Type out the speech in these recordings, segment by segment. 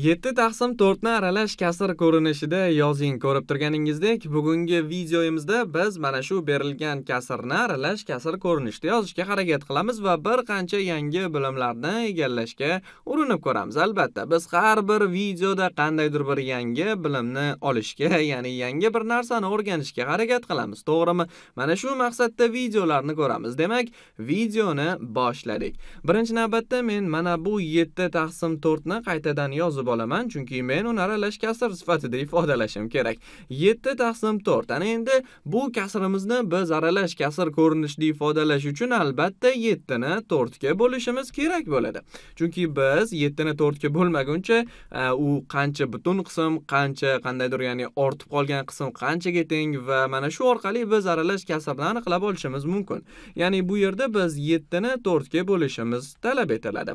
yetti taqsim to'rtni aralash kasr ko'rinishida yozing. Ko'rib turganingizdek, bugungi videoyimizda biz mana shu berilgan kasrni aralash kasr ko'rinishida yozishga harakat qilamiz va bir qancha yangi bilimlarni egallashga urinib ko'ramiz. Albatta, biz har bir videoda qandaydir bir yangi bilimni olishga, ya'ni yangi bir narsani o'rganishga harakat qilamiz, to'g'rimi? Mana shu maqsadda videolarni ko'ramiz. Demak, videoni boshladik. Birinchi navbatda men mana bu 7 taqsim to'rtni qaytadan yozib yozib olaman chunki men uni aralash kasr sifatida ifodalashim kerak 7 taqsim 4 ana endi bu kasrimizni biz aralash kasr ko'rinishida ifodalash uchun albatta 7 ni 4 ga bo'lishimiz kerak bo'ladi chunki biz 7 ni 4 ga bo'lmaguncha e, u qancha butun qism qancha qandaydir ya'ni ortib qolgan qism qanchaga teng va mana shu orqali biz aralash kasrni aniqlab olishimiz mumkin ya'ni bu yerda biz 7 ni 4 ga bo'lishimiz talab etiladi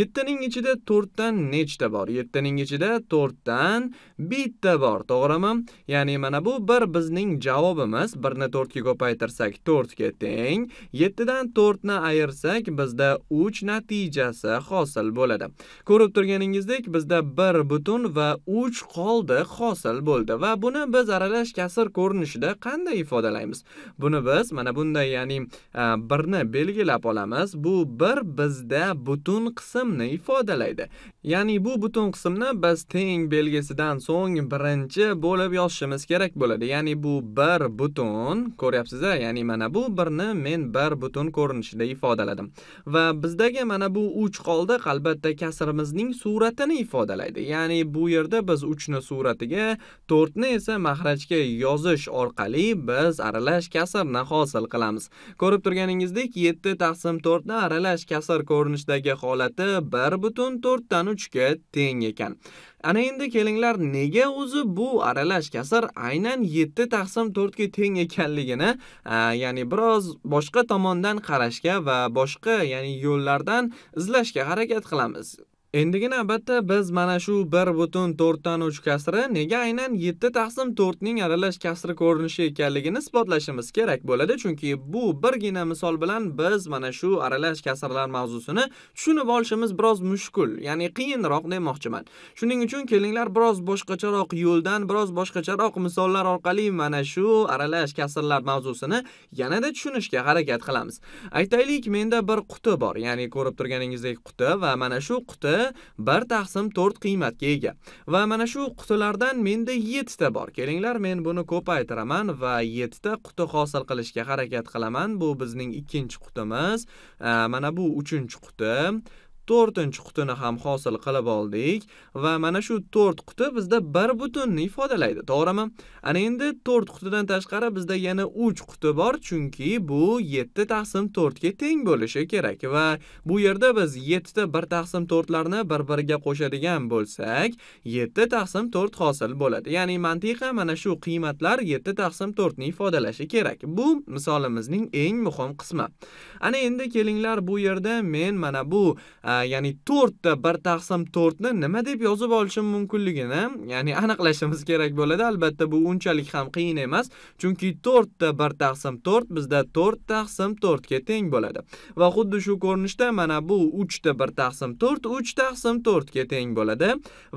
7 ning ichida 4 dan nechta bor to'rttaning ichida 4 dan bitta bor, to'g'rimi? Ya'ni mana bu bir bizning javobimiz. 1 ni 4 ga ko'paytirsak 4 ga teng. 7 dan 4 ni ayirsak bizda 3 natijasi hosil bo'ladi. Ko'rib turganingizdek, bizda 1 butun va 3 qoldi hosil bo'ldi va buni biz aralash kasr ko'rinishida qanday ifodalaymiz? Buni biz mana bunday, ya'ni 1 ni belgilab olamiz. Bu 1 bizda butun qismni ifodalaydi. Ya'ni bu butun qismni biz teng belgisidan so'ng birinchi bo'lib yozishimiz kerak bo'ladi. Ya'ni bu 1 butun, a Ya'ni mana bu 1 ni men 1 butun ko'rinishida ifodaladim. Va bizdagi mana bu 3 qoldiq albatta kasrimizning suratini ifodalaydi. Ya'ni bu yerda biz 3 ni suratiga, 4 ni esa mahrajga yozish orqali biz aralash kasrni hosil qilamiz. Ko'rib turganingizdek, 7 taqsim 4 aralash kasr ko'rinishidagi holati 1 butun 4 dan 3 ga teng ekan ana endi kelinglar nega o'zi bu aralash kasr aynan 7 taqsim 4 ga teng ekanligini ya'ni biroz boshqa tomondan qarashga va boshqa ya'ni yo'llardan izlashga harakat qilamiz Endigi navbatda biz mana shu 1.4 kasri nega aynan 7 taqsim 4 ning aralash kasri ko'rinishi ekanligini isbotlashimiz kerak bo'ladi, chunki bu birgina misol bilan biz mana shu aralash kasrlar mavzusini tushunib olishimiz biroz mushkul, ya'ni qiyinroq demoqchiman. Shuning uchun kelinglar biroz boshqacharoq yo'ldan, biroz boshqacharoq misollar orqali mana shu aralash kasrlar mavzusini yanada tushunishga harakat qilamiz. Aytaylik, menda bir quti bor, ya'ni ko'rib turganingizdek quti va mana shu quti bir taqsim 4 qiymatga ega. Va mana shu qutilardan menda 7 bor. Kelinglar, men buni ko'paytiraman va 7 ta quti hosil qilishga harakat qilaman. Bu bizning ikkinchi qutimiz. Mana bu 3 quti. to'rtinchi qutini ham hosil qilib oldik va mana shu to'rt quti bizda bir butunni ifodalaydi to'g'rimi ana endi to'rt qutidan tashqari bizda yana uch quti bor chunki bu yetti taqsim to'rtga teng bo'lishi kerak va bu yerda biz yettita bir taqsim to'rtlarni bir biriga qo'shadigan bo'lsak yetti taqsim to'rt hosil bo'ladi ya'ni mantiqan mana shu qiymatlar yetti taqsim to'rtni ifodalashi kerak bu misolimizning eng muhim qismi ana endi kelinglar bu yerda men mana bu a, ya'ni 4 ta bir taqsim 4 ni nima deb yozib olishim mumkinligini, ya'ni aniqlashimiz kerak bo'ladi. Albatta bu unchalik ham qiyin emas, chunki 4 ta bir taqsim 4 bizda 4 taqsim 4 ga teng bo'ladi. Va xuddi shu ko'rinishda mana bu 3 ta bir taqsim 4 3 taqsim 4 ga teng bo'ladi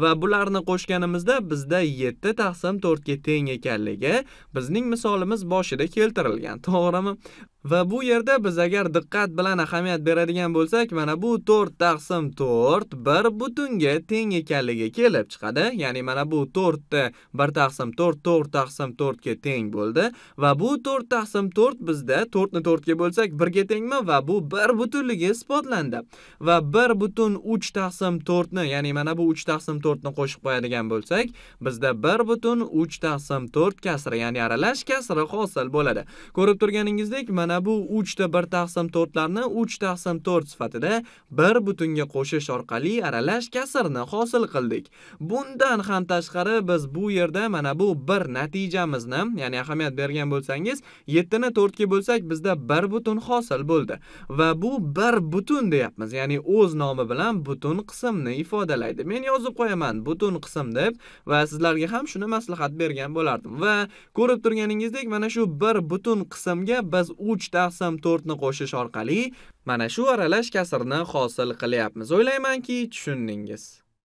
va bularni qo'shganimizda bizda 7 taqsim 4 ga teng ekanligi bizning misolimiz boshida keltirilgan, to'g'rimi? Va bu yerda biz agar diqqat bilan ahamiyat beradigan bo'lsak, mana bu 4 taqsim 4 bir butunga teng ekanligi kelib chiqadi. Ya'ni mana bu 4 ta 1 taqsim 4, 4 taqsim 4 ga teng bo'ldi va bu 4 taqsim 4 bizda 4 ni 4 ga bo'lsak 1 ga tengmi va bu bir butunligi isbotlandi. Va 1 butun 3 taqsim 4 ni, ya'ni mana bu 3 taqsim 4 ni qo'shib qo'yadigan bo'lsak, bizda 1 butun 3 taqsim 4 kasri, ya'ni aralash kasri hosil bo'ladi. Ko'rib turganingizdek, mana mana bu 3 ta 1 taqsim 4 larni 3 taqsim 4 sifatida 1 butunga qo'shish orqali aralash kasrni hosil qildik. Bundan ham tashqari biz bu yerda mana bu 1 natijamizni, ya'ni ahamiyat bergan bo'lsangiz, 7 ni 4 ga bo'lsak, bizda 1 butun hosil bo'ldi va bu 1 butun deyapmiz, ya'ni o'z nomi bilan butun qismni ifodalaydi. Men yozib qo'yaman butun qism deb va sizlarga ham shuni maslahat bergan bo'lardim. Va ko'rib turganingizdek, mana shu 1 butun qismga biz 3 taqsim 4 ni qo'shish orqali mana shu aralash kasrni hosil qilyapmiz. O'ylaymanki, tushundingiz.